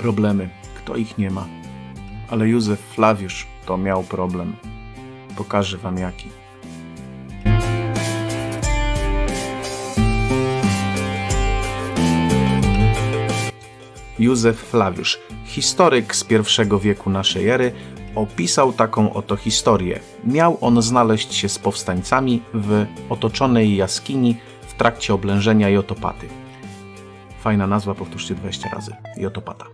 problemy, kto ich nie ma. Ale Józef Flawiusz to miał problem. Pokażę wam jaki. Józef Flawiusz, historyk z pierwszego wieku naszej ery, opisał taką oto historię. Miał on znaleźć się z powstańcami w otoczonej jaskini w trakcie oblężenia Jotopaty. Fajna nazwa, powtórzcie 20 razy. Jotopata.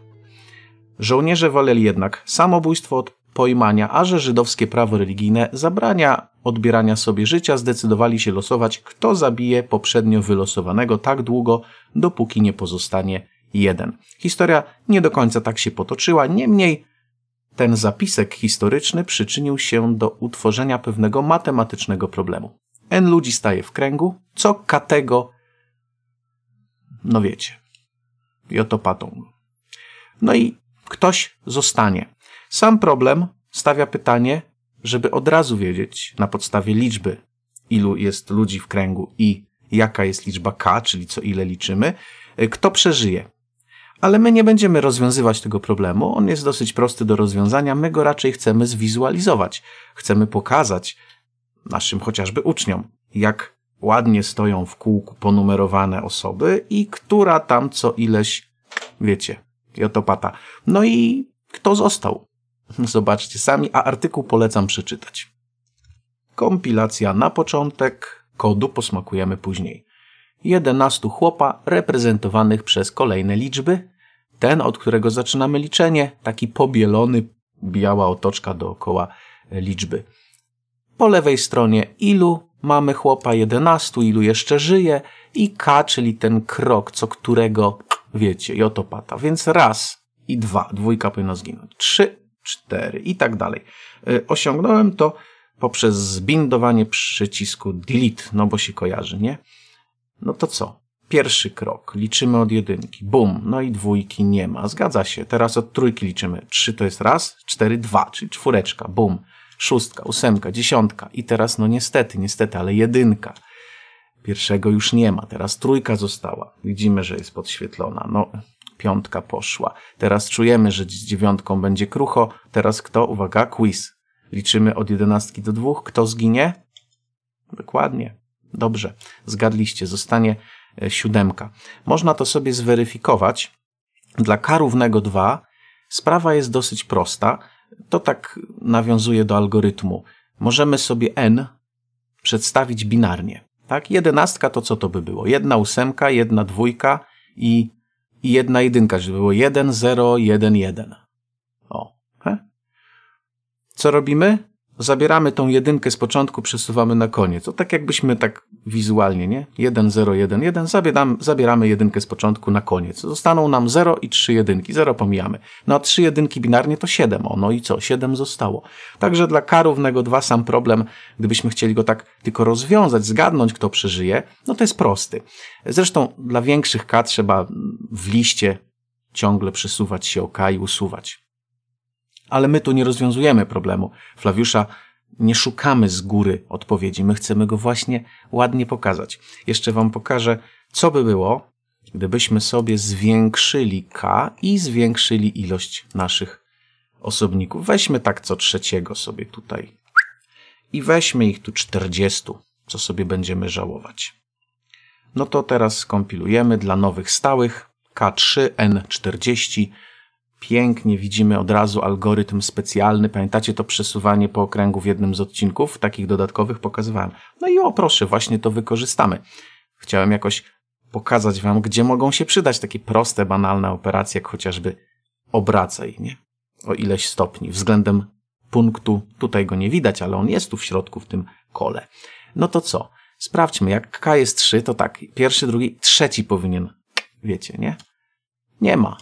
Żołnierze waleli jednak samobójstwo od pojmania, a że żydowskie prawo religijne zabrania odbierania sobie życia, zdecydowali się losować, kto zabije poprzednio wylosowanego tak długo, dopóki nie pozostanie jeden. Historia nie do końca tak się potoczyła, niemniej ten zapisek historyczny przyczynił się do utworzenia pewnego matematycznego problemu. N ludzi staje w kręgu, co katego, no wiecie, jotopatą. No i Ktoś zostanie. Sam problem stawia pytanie, żeby od razu wiedzieć na podstawie liczby, ilu jest ludzi w kręgu i jaka jest liczba K, czyli co ile liczymy, y, kto przeżyje. Ale my nie będziemy rozwiązywać tego problemu, on jest dosyć prosty do rozwiązania, my go raczej chcemy zwizualizować. Chcemy pokazać naszym chociażby uczniom, jak ładnie stoją w kółku ponumerowane osoby i która tam co ileś, wiecie, Jotopata. No i kto został? Zobaczcie sami, a artykuł polecam przeczytać. Kompilacja na początek, kodu posmakujemy później. 11 chłopa reprezentowanych przez kolejne liczby. Ten, od którego zaczynamy liczenie, taki pobielony, biała otoczka dookoła e, liczby. Po lewej stronie ilu mamy chłopa 11, ilu jeszcze żyje i K, czyli ten krok, co którego wiecie, i oto pata. Więc raz i dwa, dwójka powinna zginąć. Trzy, cztery i tak dalej. Y, osiągnąłem to poprzez zbindowanie przycisku delete, no bo się kojarzy, nie? No to co? Pierwszy krok, liczymy od jedynki, bum, no i dwójki nie ma, zgadza się. Teraz od trójki liczymy, trzy to jest raz, cztery, dwa, czyli czwóreczka, bum, szóstka, ósemka, dziesiątka i teraz no niestety, niestety, ale jedynka. Pierwszego już nie ma, teraz trójka została. Widzimy, że jest podświetlona. No, piątka poszła. Teraz czujemy, że z dziewiątką będzie krucho. Teraz kto? Uwaga, quiz. Liczymy od jedenastki do dwóch. Kto zginie? Dokładnie. Dobrze, zgadliście. Zostanie e, siódemka. Można to sobie zweryfikować. Dla k równego 2 sprawa jest dosyć prosta. To tak nawiązuje do algorytmu. Możemy sobie n przedstawić binarnie. Tak? Jedenastka to co to by było? Jedna ósemka, jedna dwójka i, i jedna jedynka, żeby było 1, 0, 1, 1. O. He? Co robimy? zabieramy tą jedynkę z początku, przesuwamy na koniec. To tak jakbyśmy tak wizualnie, nie? 1, 0, 1, 1, zabieram, zabieramy jedynkę z początku na koniec. Zostaną nam 0 i 3 jedynki. 0 pomijamy. No a 3 jedynki binarnie to 7. O, no i co? 7 zostało. Także dla k równego 2 sam problem, gdybyśmy chcieli go tak tylko rozwiązać, zgadnąć kto przeżyje, no to jest prosty. Zresztą dla większych k trzeba w liście ciągle przesuwać się o k i usuwać. Ale my tu nie rozwiązujemy problemu Flawiusza, nie szukamy z góry odpowiedzi, my chcemy go właśnie ładnie pokazać. Jeszcze wam pokażę, co by było, gdybyśmy sobie zwiększyli k i zwiększyli ilość naszych osobników. Weźmy tak co trzeciego sobie tutaj i weźmy ich tu 40, co sobie będziemy żałować. No to teraz skompilujemy dla nowych stałych k3n40 pięknie widzimy od razu algorytm specjalny. Pamiętacie to przesuwanie po okręgu w jednym z odcinków? Takich dodatkowych pokazywałem. No i o proszę, właśnie to wykorzystamy. Chciałem jakoś pokazać wam, gdzie mogą się przydać takie proste, banalne operacje, jak chociażby obracaj, nie? O ileś stopni względem punktu. Tutaj go nie widać, ale on jest tu w środku, w tym kole. No to co? Sprawdźmy, jak K jest 3, to tak, pierwszy, drugi, trzeci powinien, wiecie, nie? Nie ma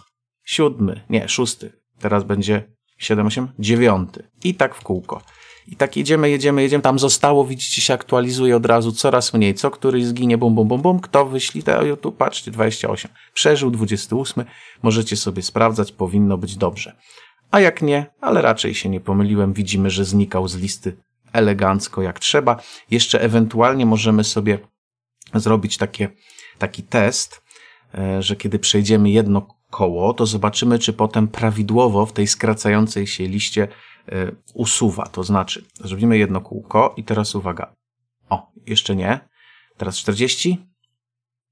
siódmy, nie, szósty, teraz będzie siedem, osiem, dziewiąty. I tak w kółko. I tak jedziemy, jedziemy, jedziemy. Tam zostało, widzicie, się aktualizuje od razu coraz mniej. Co któryś zginie, bum, bum, bum, bum. Kto wyśli te, tu patrzcie, 28. Przeżył 28. Możecie sobie sprawdzać, powinno być dobrze. A jak nie, ale raczej się nie pomyliłem, widzimy, że znikał z listy elegancko jak trzeba. Jeszcze ewentualnie możemy sobie zrobić takie, taki test, e, że kiedy przejdziemy jedno koło, to zobaczymy, czy potem prawidłowo w tej skracającej się liście e, usuwa. To znaczy, zrobimy jedno kółko i teraz uwaga. O, jeszcze nie. Teraz 40,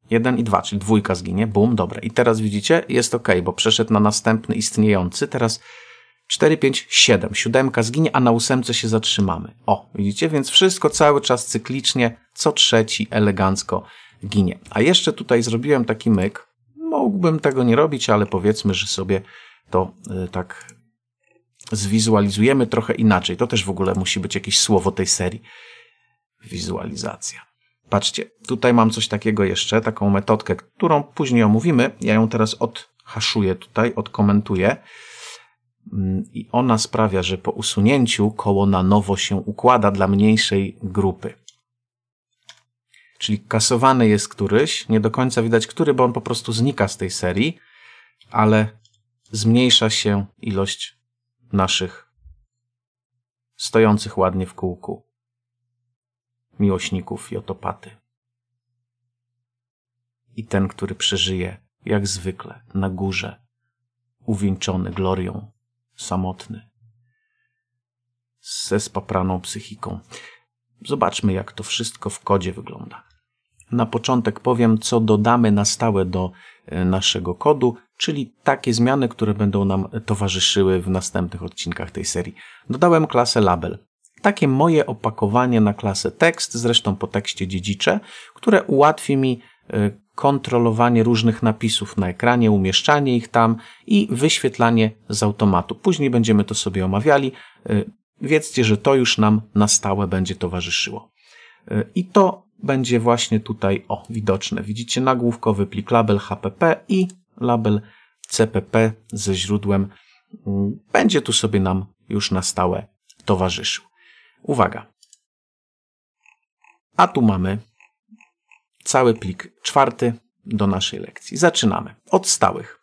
1 i 2, czyli dwójka zginie. Bum, dobre. I teraz widzicie, jest ok, bo przeszedł na następny istniejący. Teraz 4, 5, 7. Siódemka zginie, a na ósemce się zatrzymamy. O, widzicie? Więc wszystko cały czas cyklicznie, co trzeci elegancko ginie. A jeszcze tutaj zrobiłem taki myk, mógłbym tego nie robić, ale powiedzmy, że sobie to y, tak zwizualizujemy trochę inaczej. To też w ogóle musi być jakieś słowo tej serii. Wizualizacja. Patrzcie, tutaj mam coś takiego jeszcze, taką metodkę, którą później omówimy. Ja ją teraz odhaszuję tutaj, odkomentuję. Mm, I ona sprawia, że po usunięciu koło na nowo się układa dla mniejszej grupy czyli kasowany jest któryś, nie do końca widać który, bo on po prostu znika z tej serii, ale zmniejsza się ilość naszych stojących ładnie w kółku miłośników i otopaty. I ten, który przeżyje, jak zwykle, na górze, uwieńczony glorią, samotny, ze spapraną psychiką. Zobaczmy, jak to wszystko w kodzie wygląda na początek powiem, co dodamy na stałe do e, naszego kodu, czyli takie zmiany, które będą nam towarzyszyły w następnych odcinkach tej serii. Dodałem klasę label. Takie moje opakowanie na klasę tekst, zresztą po tekście dziedzicze, które ułatwi mi e, kontrolowanie różnych napisów na ekranie, umieszczanie ich tam i wyświetlanie z automatu. Później będziemy to sobie omawiali. E, wiedzcie, że to już nam na stałe będzie towarzyszyło. I to będzie właśnie tutaj o widoczne. Widzicie nagłówkowy plik label HPP i label CPP ze źródłem. Mm, będzie tu sobie nam już na stałe towarzyszył. Uwaga. A tu mamy cały plik czwarty do naszej lekcji. Zaczynamy od stałych.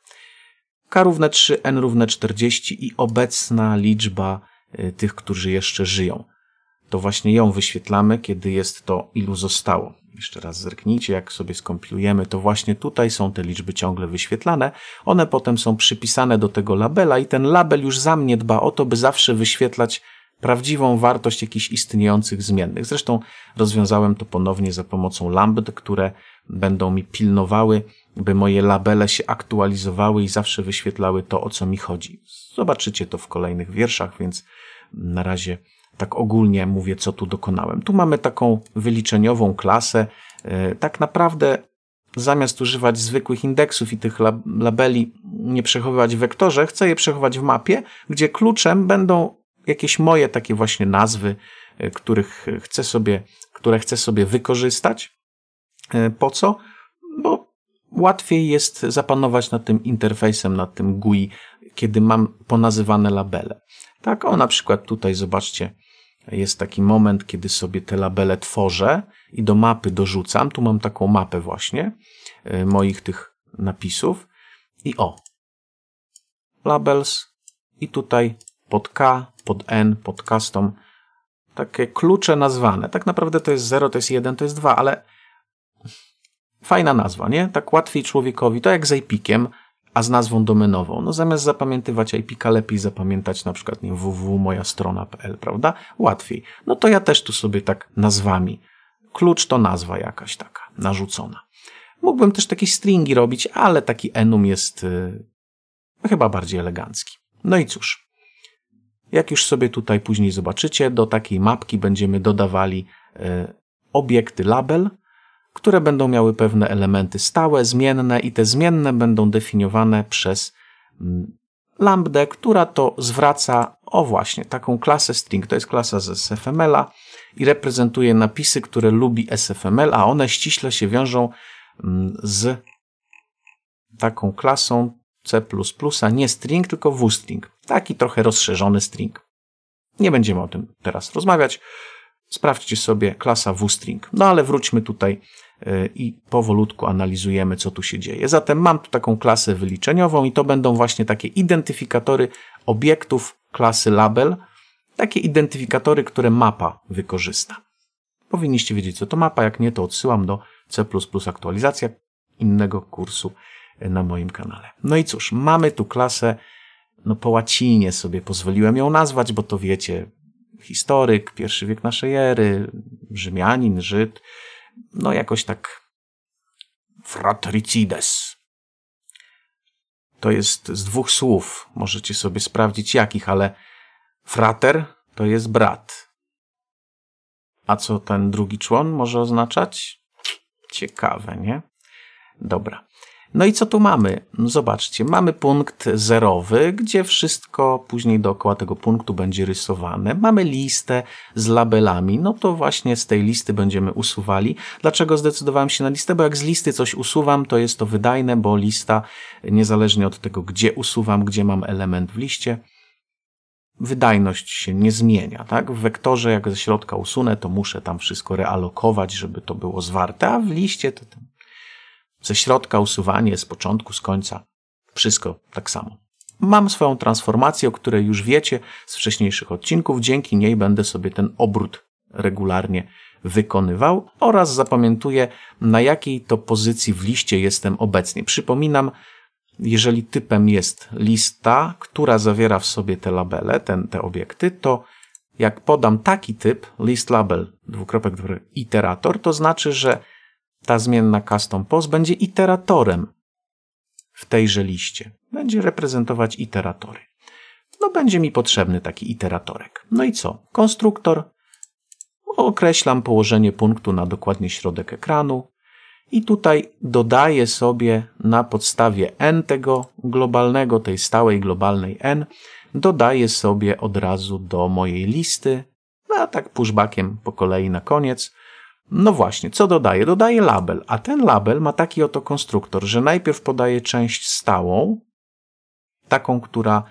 K równe 3, N równe 40 i obecna liczba y, tych, którzy jeszcze żyją to właśnie ją wyświetlamy, kiedy jest to ilu zostało. Jeszcze raz zerknijcie, jak sobie skompilujemy, to właśnie tutaj są te liczby ciągle wyświetlane. One potem są przypisane do tego labela i ten label już za mnie dba o to, by zawsze wyświetlać prawdziwą wartość jakichś istniejących zmiennych. Zresztą rozwiązałem to ponownie za pomocą lambd, które będą mi pilnowały, by moje labele się aktualizowały i zawsze wyświetlały to, o co mi chodzi. Zobaczycie to w kolejnych wierszach, więc na razie tak ogólnie mówię, co tu dokonałem. Tu mamy taką wyliczeniową klasę. E, tak naprawdę zamiast używać zwykłych indeksów i tych labeli nie przechowywać w wektorze, chcę je przechować w mapie, gdzie kluczem będą jakieś moje takie właśnie nazwy, e, których chcę sobie, które chcę sobie wykorzystać. E, po co? Bo łatwiej jest zapanować nad tym interfejsem, nad tym GUI, kiedy mam ponazywane labele. Tak, o na przykład tutaj zobaczcie, jest taki moment, kiedy sobie te labele tworzę i do mapy dorzucam. Tu mam taką mapę właśnie e, moich tych napisów. I o, labels i tutaj pod K, pod N, pod custom takie klucze nazwane. Tak naprawdę to jest 0, to jest 1, to jest 2, ale fajna nazwa, nie? Tak łatwiej człowiekowi, to jak z Epikiem, a z nazwą domenową. No zamiast zapamiętywać IPK, lepiej zapamiętać na przykład nie, www.mojastrona.pl, prawda? Łatwiej. No to ja też tu sobie tak nazwami. Klucz to nazwa jakaś taka, narzucona. Mógłbym też takie stringi robić, ale taki enum jest yy, chyba bardziej elegancki. No i cóż, jak już sobie tutaj później zobaczycie, do takiej mapki będziemy dodawali y, obiekty label, które będą miały pewne elementy stałe, zmienne i te zmienne będą definiowane przez mm, lambdę, która to zwraca o właśnie taką klasę string. To jest klasa z SFML-a i reprezentuje napisy, które lubi SFML, a one ściśle się wiążą mm, z taką klasą C++, nie string, tylko wstring. Taki trochę rozszerzony string. Nie będziemy o tym teraz rozmawiać. Sprawdźcie sobie klasa wstring. No ale wróćmy tutaj y, i powolutku analizujemy, co tu się dzieje. Zatem mam tu taką klasę wyliczeniową i to będą właśnie takie identyfikatory obiektów klasy label, takie identyfikatory, które mapa wykorzysta. Powinniście wiedzieć, co to mapa, jak nie, to odsyłam do C++ aktualizacja innego kursu y, na moim kanale. No i cóż, mamy tu klasę, no po łacinie sobie pozwoliłem ją nazwać, bo to wiecie, historyk, pierwszy wiek naszej ery, Rzymianin, Żyd, no jakoś tak fratricides. To jest z dwóch słów, możecie sobie sprawdzić jakich, ale frater to jest brat. A co ten drugi człon może oznaczać? Ciekawe, nie? Dobra. No i co tu mamy? No zobaczcie, mamy punkt zerowy, gdzie wszystko później dookoła tego punktu będzie rysowane. Mamy listę z labelami, no to właśnie z tej listy będziemy usuwali. Dlaczego zdecydowałem się na listę? Bo jak z listy coś usuwam, to jest to wydajne, bo lista, niezależnie od tego, gdzie usuwam, gdzie mam element w liście, wydajność się nie zmienia, tak? W wektorze, jak ze środka usunę, to muszę tam wszystko realokować, żeby to było zwarte, a w liście to tam ze środka usuwanie, z początku, z końca. Wszystko tak samo. Mam swoją transformację, o której już wiecie z wcześniejszych odcinków. Dzięki niej będę sobie ten obrót regularnie wykonywał oraz zapamiętuję, na jakiej to pozycji w liście jestem obecnie. Przypominam, jeżeli typem jest lista, która zawiera w sobie te labele, ten, te obiekty, to jak podam taki typ, list label, dwukropek, iterator, to znaczy, że ta zmienna custom post będzie iteratorem w tejże liście. Będzie reprezentować iteratory. No będzie mi potrzebny taki iteratorek. No i co? Konstruktor. Określam położenie punktu na dokładnie środek ekranu. I tutaj dodaję sobie na podstawie n tego globalnego, tej stałej globalnej n, dodaję sobie od razu do mojej listy, a tak pushbackiem po kolei na koniec, no właśnie, co dodaje? Dodaje label, a ten label ma taki oto konstruktor, że najpierw podaje część stałą, taką, która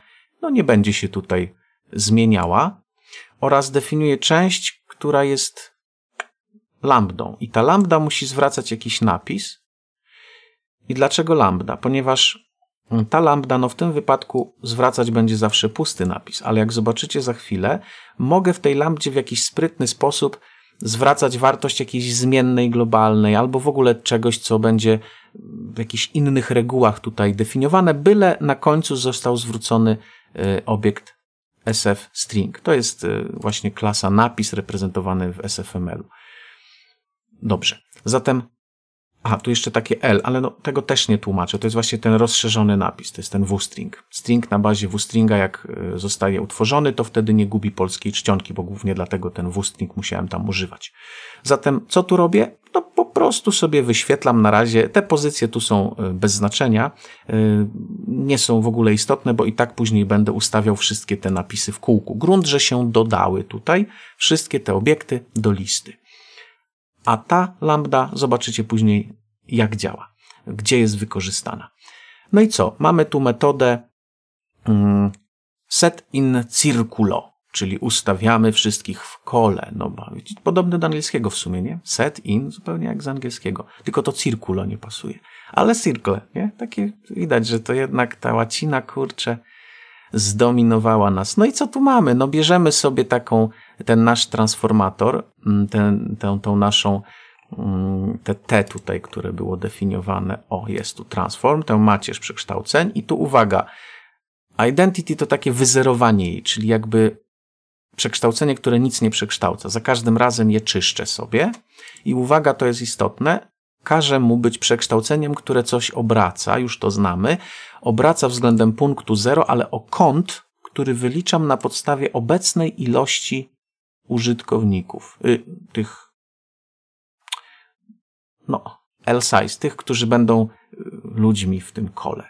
no, nie będzie się tutaj zmieniała, oraz definiuje część, która jest lambdą. I ta lambda musi zwracać jakiś napis. I dlaczego lambda? Ponieważ ta lambda no w tym wypadku zwracać będzie zawsze pusty napis, ale jak zobaczycie za chwilę, mogę w tej lambdzie w jakiś sprytny sposób zwracać wartość jakiejś zmiennej globalnej albo w ogóle czegoś, co będzie w jakichś innych regułach tutaj definiowane, byle na końcu został zwrócony e, obiekt SF string. To jest e, właśnie klasa napis reprezentowany w SFML-u. Dobrze. Zatem a, tu jeszcze takie L, ale no, tego też nie tłumaczę. To jest właśnie ten rozszerzony napis, to jest ten W-string. String na bazie W-stringa, jak e, zostaje utworzony, to wtedy nie gubi polskiej czcionki, bo głównie dlatego ten W-string musiałem tam używać. Zatem co tu robię? No po prostu sobie wyświetlam na razie. Te pozycje tu są e, bez znaczenia, e, nie są w ogóle istotne, bo i tak później będę ustawiał wszystkie te napisy w kółku. Grunt, że się dodały tutaj wszystkie te obiekty do listy a ta lambda zobaczycie później, jak działa, gdzie jest wykorzystana. No i co? Mamy tu metodę mm, set in circulo, czyli ustawiamy wszystkich w kole. No, podobne do angielskiego w sumie, nie? Set in, zupełnie jak z angielskiego. Tylko to circulo nie pasuje. Ale circle, nie? Takie widać, że to jednak ta łacina, kurczę, zdominowała nas. No i co tu mamy? No bierzemy sobie taką, ten nasz transformator, mm, ten, tę, tą naszą, mm, te T tutaj, które było definiowane, o jest tu transform, tę macierz przekształceń i tu uwaga, identity to takie wyzerowanie jej, czyli jakby przekształcenie, które nic nie przekształca. Za każdym razem je czyszczę sobie i uwaga, to jest istotne, każe mu być przekształceniem, które coś obraca, już to znamy, obraca względem punktu 0, ale o kąt, który wyliczam na podstawie obecnej ilości użytkowników, y, tych, no, L-size, tych, którzy będą y, ludźmi w tym kole.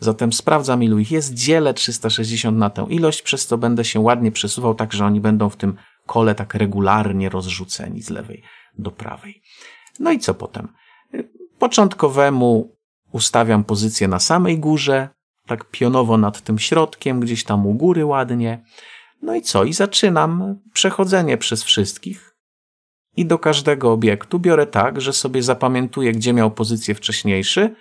Zatem sprawdzam, ilu ich jest, dzielę 360 na tę ilość, przez co będę się ładnie przesuwał, tak że oni będą w tym kole tak regularnie rozrzuceni z lewej do prawej. No i co potem? Początkowemu ustawiam pozycję na samej górze, tak pionowo nad tym środkiem, gdzieś tam u góry ładnie. No i co? I zaczynam przechodzenie przez wszystkich. I do każdego obiektu biorę tak, że sobie zapamiętuję, gdzie miał pozycję wcześniejszy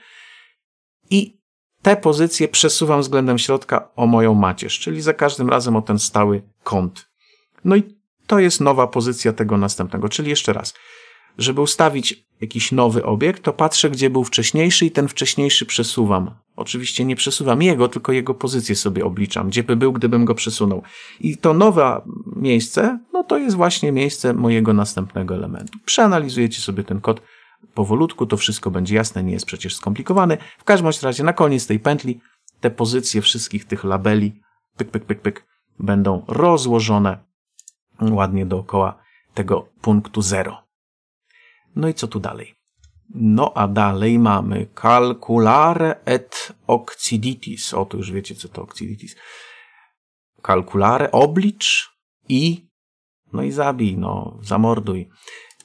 i te pozycje przesuwam względem środka o moją macierz, czyli za każdym razem o ten stały kąt. No i to jest nowa pozycja tego następnego. Czyli jeszcze raz, żeby ustawić jakiś nowy obiekt, to patrzę, gdzie był wcześniejszy i ten wcześniejszy przesuwam. Oczywiście nie przesuwam jego, tylko jego pozycję sobie obliczam, gdzie by był, gdybym go przesunął. I to nowe miejsce, no to jest właśnie miejsce mojego następnego elementu. Przeanalizujecie sobie ten kod powolutku, to wszystko będzie jasne, nie jest przecież skomplikowane. W każdym razie na koniec tej pętli te pozycje wszystkich tych labeli, pyk, pyk, pyk, pyk, będą rozłożone ładnie dookoła tego punktu zero. No i co tu dalej? No a dalej mamy calculare et occiditis. O, tu już wiecie, co to occiditis. Calculare, oblicz i no i zabij, no, zamorduj.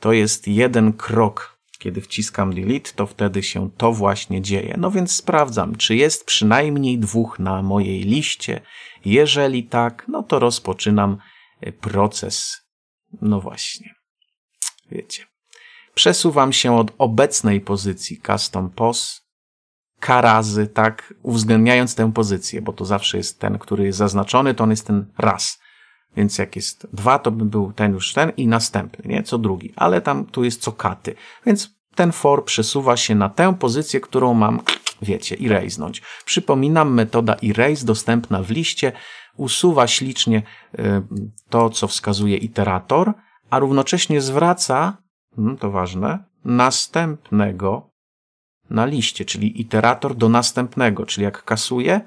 To jest jeden krok. Kiedy wciskam delete, to wtedy się to właśnie dzieje. No więc sprawdzam, czy jest przynajmniej dwóch na mojej liście. Jeżeli tak, no to rozpoczynam e, proces. No właśnie. Wiecie przesuwam się od obecnej pozycji custom pos k tak, uwzględniając tę pozycję, bo to zawsze jest ten, który jest zaznaczony, to on jest ten raz. Więc jak jest dwa, to by był ten już ten i następny, nie? Co drugi. Ale tam tu jest co katy. Więc ten for przesuwa się na tę pozycję, którą mam, wiecie, erasenąć. Przypominam, metoda erase dostępna w liście usuwa ślicznie y, to, co wskazuje iterator, a równocześnie zwraca Mhm, to ważne, następnego na liście, czyli iterator do następnego, czyli jak kasuję,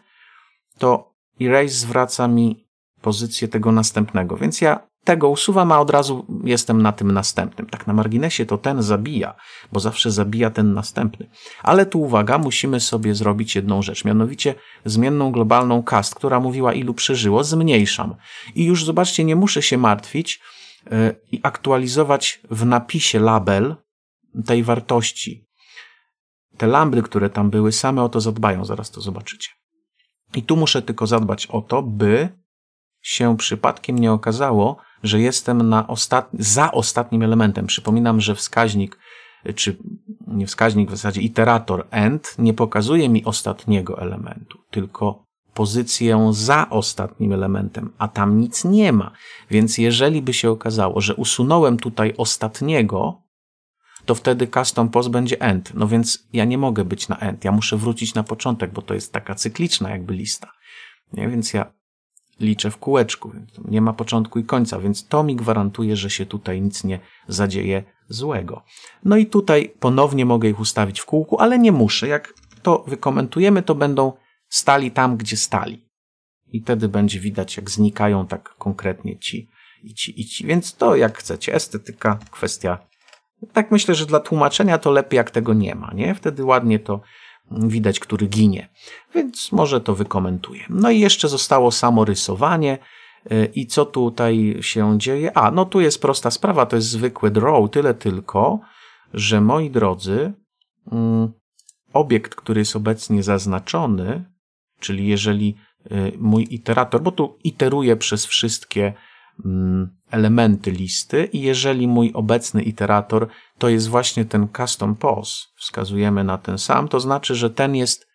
to erase zwraca mi pozycję tego następnego, więc ja tego usuwam, a od razu jestem na tym następnym. Tak na marginesie to ten zabija, bo zawsze zabija ten następny. Ale tu uwaga, musimy sobie zrobić jedną rzecz, mianowicie zmienną globalną cast, która mówiła ilu przeżyło, zmniejszam. I już zobaczcie, nie muszę się martwić, E, i aktualizować w napisie label tej wartości. Te lambdy, które tam były, same o to zadbają, zaraz to zobaczycie. I tu muszę tylko zadbać o to, by się przypadkiem nie okazało, że jestem na za ostatnim elementem. Przypominam, że wskaźnik, czy nie wskaźnik, w zasadzie iterator end nie pokazuje mi ostatniego elementu, tylko pozycję za ostatnim elementem, a tam nic nie ma. Więc jeżeli by się okazało, że usunąłem tutaj ostatniego, to wtedy custom post będzie end. No więc ja nie mogę być na end. Ja muszę wrócić na początek, bo to jest taka cykliczna jakby lista. Nie? Więc ja liczę w kółeczku. Nie ma początku i końca, więc to mi gwarantuje, że się tutaj nic nie zadzieje złego. No i tutaj ponownie mogę ich ustawić w kółku, ale nie muszę. Jak to wykomentujemy, to będą stali tam, gdzie stali. I wtedy będzie widać, jak znikają tak konkretnie ci i ci, i ci. Więc to jak chcecie, estetyka, kwestia. Tak myślę, że dla tłumaczenia to lepiej, jak tego nie ma, nie? Wtedy ładnie to widać, który ginie. Więc może to wykomentuję. No i jeszcze zostało samo rysowanie. Y, I co tutaj się dzieje? A, no tu jest prosta sprawa, to jest zwykły draw, tyle tylko, że moi drodzy, mm, obiekt, który jest obecnie zaznaczony, Czyli jeżeli y, mój iterator, bo tu iteruję przez wszystkie mm, elementy listy i jeżeli mój obecny iterator to jest właśnie ten custom pos, wskazujemy na ten sam, to znaczy, że ten jest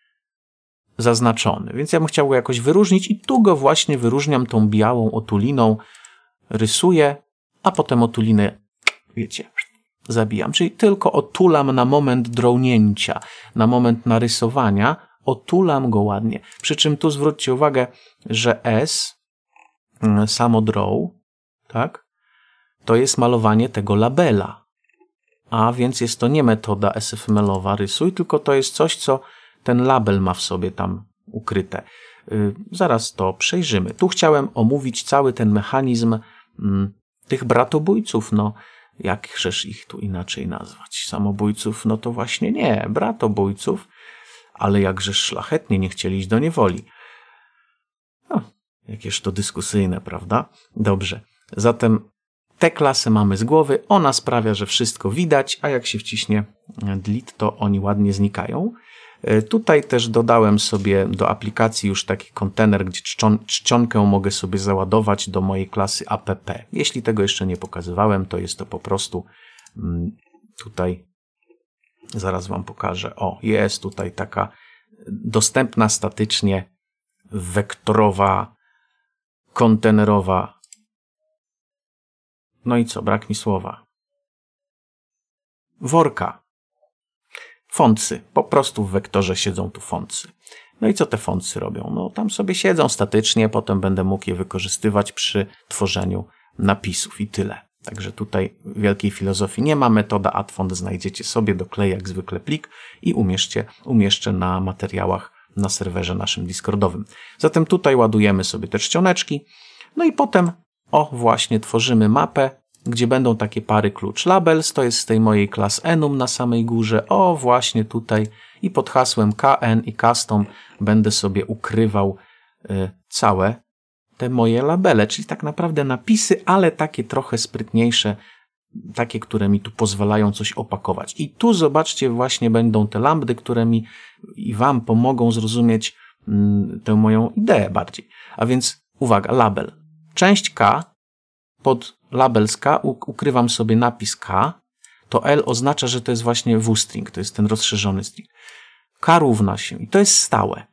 zaznaczony. Więc ja bym chciał go jakoś wyróżnić i tu go właśnie wyróżniam tą białą otuliną, rysuję, a potem otulinę, wiecie, zabijam. Czyli tylko otulam na moment drąnięcia, na moment narysowania, otulam go ładnie. Przy czym tu zwróćcie uwagę, że S, mm, samo draw, tak, to jest malowanie tego labela. A więc jest to nie metoda SFML-owa rysuj, tylko to jest coś, co ten label ma w sobie tam ukryte. Y, zaraz to przejrzymy. Tu chciałem omówić cały ten mechanizm mm, tych bratobójców. No, jakżeż ich tu inaczej nazwać? Samobójców? No to właśnie nie, bratobójców ale jakże szlachetnie nie chcieli iść do niewoli. No, jakież to dyskusyjne, prawda? Dobrze. Zatem te klasy mamy z głowy, ona sprawia, że wszystko widać, a jak się wciśnie delete, to oni ładnie znikają. E, tutaj też dodałem sobie do aplikacji już taki kontener, gdzie czczon, czcionkę mogę sobie załadować do mojej klasy app. Jeśli tego jeszcze nie pokazywałem, to jest to po prostu mm, tutaj Zaraz Wam pokażę. O, jest tutaj taka dostępna statycznie wektorowa, kontenerowa. No i co, brak mi słowa. Worka. Foncy. Po prostu w wektorze siedzą tu foncy. No i co te foncy robią? No tam sobie siedzą statycznie, potem będę mógł je wykorzystywać przy tworzeniu napisów i tyle. Także tutaj wielkiej filozofii nie ma. Metoda AdFont znajdziecie sobie, klej jak zwykle plik i umieszczę, umieszczę na materiałach na serwerze naszym Discordowym. Zatem tutaj ładujemy sobie te czcioneczki, no i potem, o właśnie, tworzymy mapę, gdzie będą takie pary klucz labels, to jest z tej mojej klas enum na samej górze, o właśnie tutaj i pod hasłem kn i custom będę sobie ukrywał y, całe te moje labele, czyli tak naprawdę napisy, ale takie trochę sprytniejsze, takie, które mi tu pozwalają coś opakować. I tu zobaczcie, właśnie będą te lambdy, które mi i Wam pomogą zrozumieć mm, tę moją ideę bardziej. A więc uwaga, label. Część K, pod label z K ukrywam sobie napis K, to L oznacza, że to jest właśnie W string, to jest ten rozszerzony string. K równa się i to jest stałe.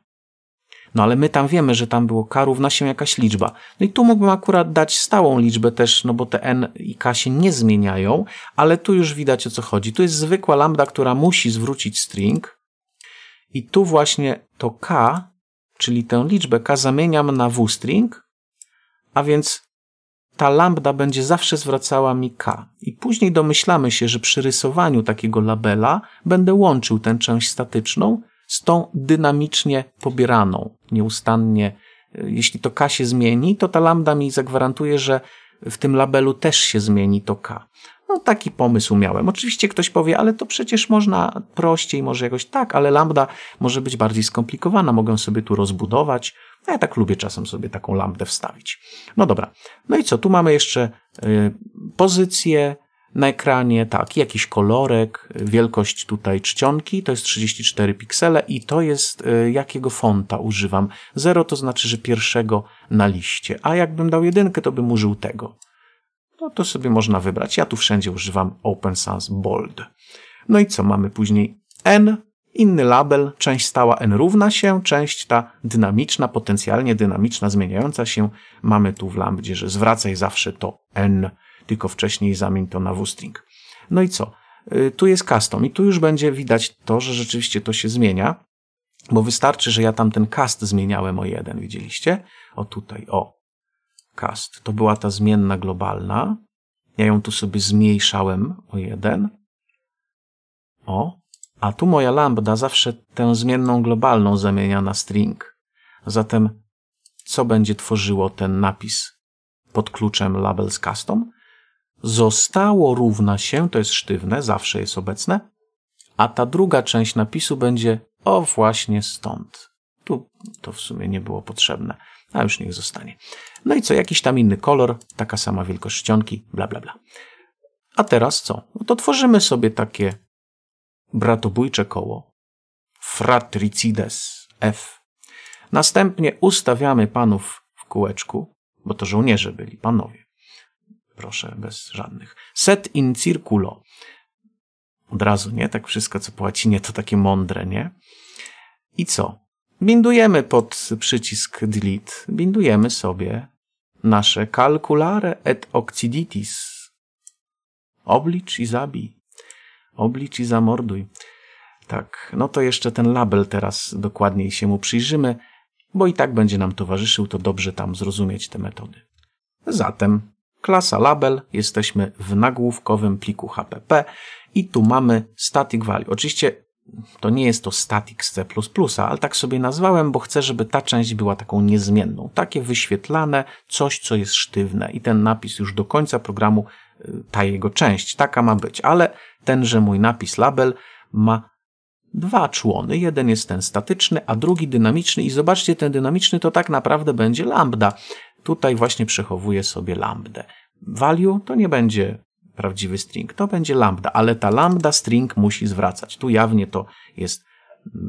No ale my tam wiemy, że tam było k równa się jakaś liczba. No i tu mógłbym akurat dać stałą liczbę też, no bo te n i k się nie zmieniają, ale tu już widać o co chodzi. Tu jest zwykła lambda, która musi zwrócić string i tu właśnie to k, czyli tę liczbę k zamieniam na w-string, a więc ta lambda będzie zawsze zwracała mi k. I później domyślamy się, że przy rysowaniu takiego labela będę łączył tę część statyczną z tą dynamicznie pobieraną, nieustannie. E, jeśli to K się zmieni, to ta lambda mi zagwarantuje, że w tym labelu też się zmieni to K. No taki pomysł miałem. Oczywiście ktoś powie, ale to przecież można prościej, może jakoś tak, ale lambda może być bardziej skomplikowana, mogę sobie tu rozbudować. No ja tak lubię czasem sobie taką lambdę wstawić. No dobra. No i co? Tu mamy jeszcze y, pozycję, na ekranie, tak, jakiś kolorek, wielkość tutaj czcionki, to jest 34 piksele i to jest, y, jakiego fonta używam. zero to znaczy, że pierwszego na liście, a jakbym dał jedynkę, to bym użył tego. No to sobie można wybrać. Ja tu wszędzie używam Open Sans Bold. No i co mamy później? N, inny label, część stała N równa się, część ta dynamiczna, potencjalnie dynamiczna, zmieniająca się. Mamy tu w lambdzie, że zwracaj zawsze to N tylko wcześniej zamień to na WString. No i co? Y, tu jest custom i tu już będzie widać to, że rzeczywiście to się zmienia, bo wystarczy, że ja tam ten cast zmieniałem o jeden, widzieliście? O tutaj, o. Cast. To była ta zmienna globalna. Ja ją tu sobie zmniejszałem o jeden. O. A tu moja lambda zawsze tę zmienną globalną zamienia na string. Zatem co będzie tworzyło ten napis pod kluczem labels custom? zostało równa się, to jest sztywne, zawsze jest obecne, a ta druga część napisu będzie o właśnie stąd. Tu to w sumie nie było potrzebne, a już niech zostanie. No i co, jakiś tam inny kolor, taka sama wielkość czcionki, bla bla bla. A teraz co? No to tworzymy sobie takie bratobójcze koło. Fratricides F. Następnie ustawiamy panów w kółeczku, bo to żołnierze byli, panowie. Proszę, bez żadnych. Set in circulo. Od razu, nie? Tak wszystko, co po łacinie, to takie mądre, nie? I co? Bindujemy pod przycisk delete, bindujemy sobie nasze calculare et occiditis. Oblicz i zabij. Oblicz i zamorduj. Tak, no to jeszcze ten label teraz dokładniej się mu przyjrzymy, bo i tak będzie nam towarzyszył, to dobrze tam zrozumieć te metody. Zatem klasa label, jesteśmy w nagłówkowym pliku HPP i tu mamy static value. Oczywiście to nie jest to static z C++, ale tak sobie nazwałem, bo chcę, żeby ta część była taką niezmienną. Takie wyświetlane, coś, co jest sztywne i ten napis już do końca programu, y, ta jego część, taka ma być, ale tenże mój napis label ma dwa człony. Jeden jest ten statyczny, a drugi dynamiczny. I zobaczcie, ten dynamiczny to tak naprawdę będzie lambda. Tutaj właśnie przechowuję sobie lambdę. Value to nie będzie prawdziwy string, to będzie lambda, ale ta lambda string musi zwracać. Tu jawnie to jest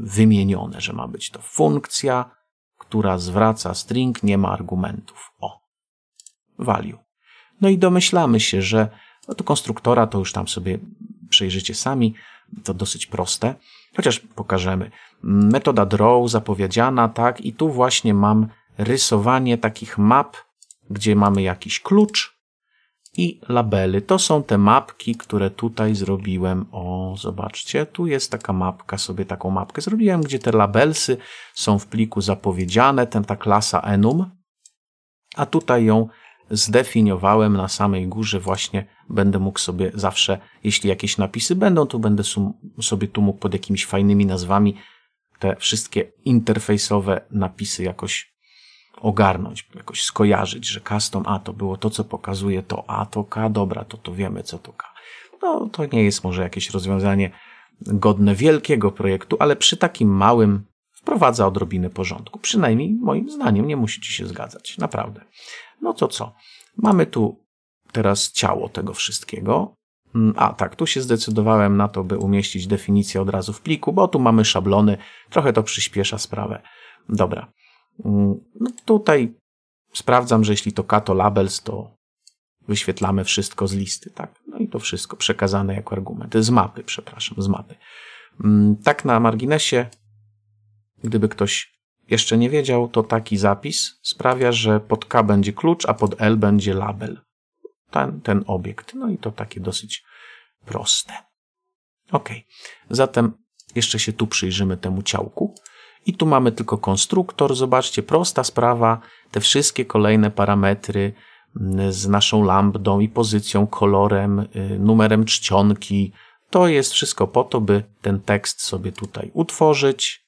wymienione, że ma być to funkcja, która zwraca string, nie ma argumentów. O, value. No i domyślamy się, że no to konstruktora to już tam sobie przejrzycie sami, to dosyć proste, chociaż pokażemy. Metoda draw zapowiedziana, tak, i tu właśnie mam rysowanie takich map, gdzie mamy jakiś klucz i labely. To są te mapki, które tutaj zrobiłem. O, zobaczcie, tu jest taka mapka, sobie taką mapkę zrobiłem, gdzie te labelsy są w pliku zapowiedziane, ten, ta klasa enum, a tutaj ją zdefiniowałem na samej górze właśnie będę mógł sobie zawsze, jeśli jakieś napisy będą, to będę sobie tu mógł pod jakimiś fajnymi nazwami te wszystkie interfejsowe napisy jakoś ogarnąć, jakoś skojarzyć, że custom A to było to, co pokazuje to A, to K, dobra, to to wiemy, co to K. No, to nie jest może jakieś rozwiązanie godne wielkiego projektu, ale przy takim małym wprowadza odrobinę porządku. Przynajmniej moim zdaniem nie musicie się zgadzać, naprawdę. No to co? Mamy tu teraz ciało tego wszystkiego. Mm, a tak, tu się zdecydowałem na to, by umieścić definicję od razu w pliku, bo tu mamy szablony, trochę to przyspiesza sprawę. Dobra, Mm, no tutaj sprawdzam, że jeśli to kato labels, to wyświetlamy wszystko z listy, tak? No i to wszystko przekazane jako argumenty z mapy, przepraszam, z mapy. Mm, tak na marginesie, gdyby ktoś jeszcze nie wiedział, to taki zapis sprawia, że pod K będzie klucz, a pod L będzie label. Ten, ten obiekt. No i to takie dosyć proste. Ok, zatem jeszcze się tu przyjrzymy temu ciałku. I tu mamy tylko konstruktor. Zobaczcie, prosta sprawa. Te wszystkie kolejne parametry mm, z naszą lambdą i pozycją, kolorem, y, numerem czcionki. To jest wszystko po to, by ten tekst sobie tutaj utworzyć.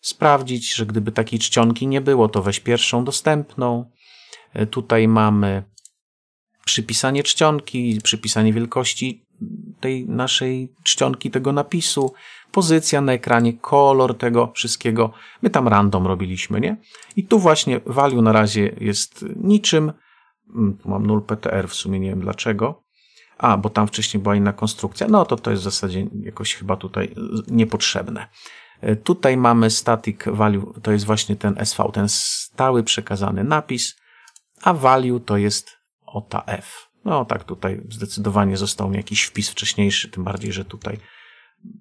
Sprawdzić, że gdyby takiej czcionki nie było, to weź pierwszą dostępną. E, tutaj mamy przypisanie czcionki, przypisanie wielkości tej naszej czcionki, tego napisu pozycja na ekranie, kolor tego wszystkiego. My tam random robiliśmy, nie? I tu właśnie value na razie jest niczym. Mm, mam 0 PTR w sumie, nie wiem dlaczego. A, bo tam wcześniej była inna konstrukcja. No to to jest w zasadzie jakoś chyba tutaj niepotrzebne. E, tutaj mamy static value, to jest właśnie ten SV, ten stały przekazany napis, a value to jest OTA F. No tak, tutaj zdecydowanie został mi jakiś wpis wcześniejszy, tym bardziej, że tutaj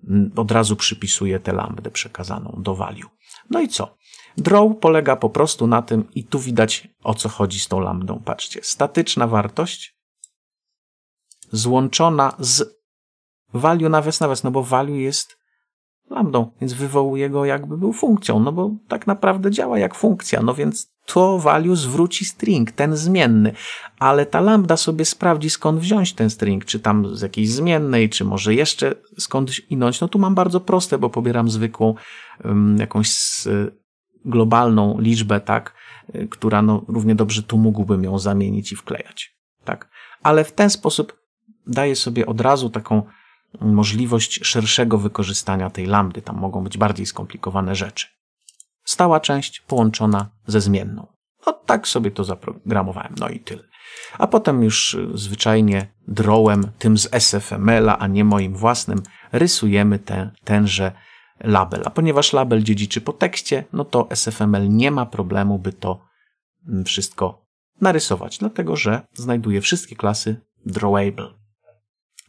Mm, od razu przypisuje tę lambdę przekazaną do value. No i co? Draw polega po prostu na tym, i tu widać o co chodzi z tą lambdą. Patrzcie, statyczna wartość złączona z value nawias nawias, no bo value jest lambdą, więc wywołuje go jakby był funkcją, no bo tak naprawdę działa jak funkcja, no więc to value zwróci string, ten zmienny, ale ta lambda sobie sprawdzi skąd wziąć ten string, czy tam z jakiejś zmiennej, czy może jeszcze skądś inąć. No tu mam bardzo proste, bo pobieram zwykłą um, jakąś e, globalną liczbę, tak, e, która no, równie dobrze tu mógłbym ją zamienić i wklejać. Tak? Ale w ten sposób daję sobie od razu taką możliwość szerszego wykorzystania tej lambdy. Tam mogą być bardziej skomplikowane rzeczy stała część połączona ze zmienną. No tak sobie to zaprogramowałem, no i tyle. A potem już y, zwyczajnie drołem, tym z SFML-a, a nie moim własnym, rysujemy te, tenże label. A ponieważ label dziedziczy po tekście, no to SFML nie ma problemu, by to mm, wszystko narysować, dlatego że znajduje wszystkie klasy drawable.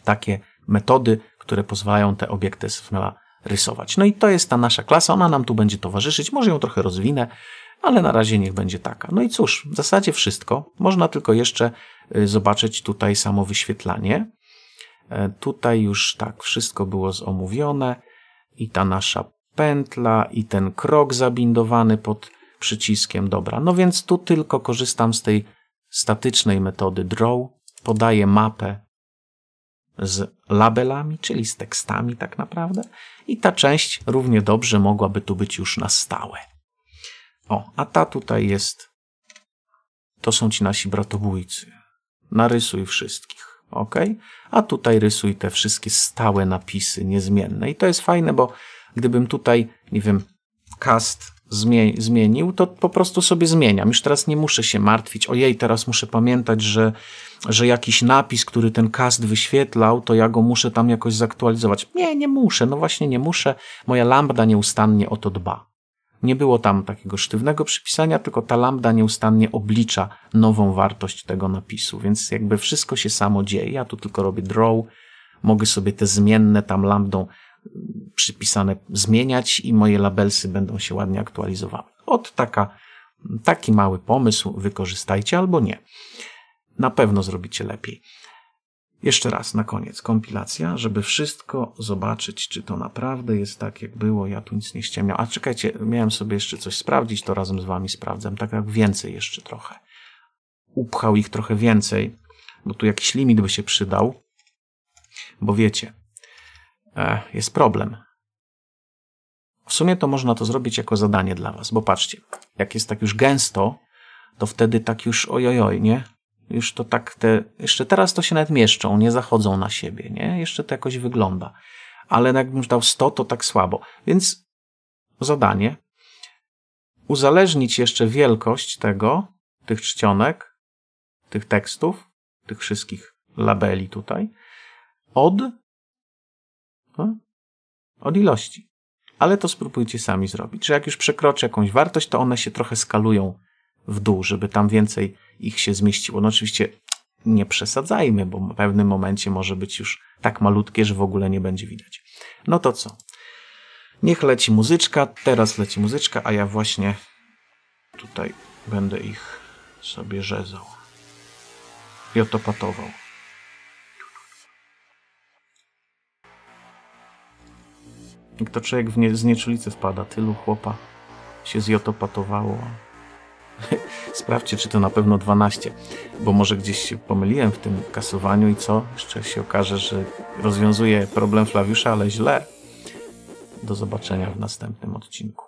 Takie metody, które pozwalają te obiekty SFML-a rysować. No i to jest ta nasza klasa, ona nam tu będzie towarzyszyć, może ją trochę rozwinę, ale na razie niech będzie taka. No i cóż, w zasadzie wszystko. Można tylko jeszcze y, zobaczyć tutaj samo wyświetlanie. E, tutaj już tak wszystko było omówione i ta nasza pętla i ten krok zabindowany pod przyciskiem. Dobra, no więc tu tylko korzystam z tej statycznej metody draw, podaję mapę z labelami, czyli z tekstami tak naprawdę. I ta część równie dobrze mogłaby tu być już na stałe. O, a ta tutaj jest... To są ci nasi bratobójcy. Narysuj wszystkich. OK? A tutaj rysuj te wszystkie stałe napisy niezmienne. I to jest fajne, bo gdybym tutaj, nie wiem, cast zmienił, to po prostu sobie zmieniam. Już teraz nie muszę się martwić, ojej, teraz muszę pamiętać, że, że jakiś napis, który ten cast wyświetlał, to ja go muszę tam jakoś zaktualizować. Nie, nie muszę, no właśnie nie muszę. Moja lambda nieustannie o to dba. Nie było tam takiego sztywnego przypisania, tylko ta lambda nieustannie oblicza nową wartość tego napisu, więc jakby wszystko się samo dzieje. Ja tu tylko robię draw, mogę sobie te zmienne tam lambdą przypisane zmieniać i moje labelsy będą się ładnie aktualizowały. Od taka, taki mały pomysł wykorzystajcie albo nie. Na pewno zrobicie lepiej. Jeszcze raz na koniec kompilacja, żeby wszystko zobaczyć, czy to naprawdę jest tak, jak było. Ja tu nic nie ściemniam. A czekajcie, miałem sobie jeszcze coś sprawdzić, to razem z Wami sprawdzam. Tak jak więcej jeszcze trochę. Upchał ich trochę więcej, bo tu jakiś limit by się przydał. Bo wiecie, E, jest problem. W sumie to można to zrobić jako zadanie dla was, bo patrzcie, jak jest tak już gęsto, to wtedy tak już ojojoj, nie? Już to tak te, jeszcze teraz to się nawet mieszczą, nie zachodzą na siebie, nie? Jeszcze to jakoś wygląda. Ale jakbym dał 100, to tak słabo. Więc zadanie, uzależnić jeszcze wielkość tego, tych czcionek, tych tekstów, tych wszystkich labeli tutaj, od od ilości. Ale to spróbujcie sami zrobić, że jak już przekroczy jakąś wartość, to one się trochę skalują w dół, żeby tam więcej ich się zmieściło. No oczywiście nie przesadzajmy, bo w pewnym momencie może być już tak malutkie, że w ogóle nie będzie widać. No to co? Niech leci muzyczka, teraz leci muzyczka, a ja właśnie tutaj będę ich sobie rzezał i otopatował. Jak to człowiek w nie, z nieczulicy wpada, tylu chłopa się zjotopatowało. Sprawdźcie, czy to na pewno 12, bo może gdzieś się pomyliłem w tym kasowaniu i co? Jeszcze się okaże, że rozwiązuje problem Flawiusza, ale źle. Do zobaczenia w następnym odcinku.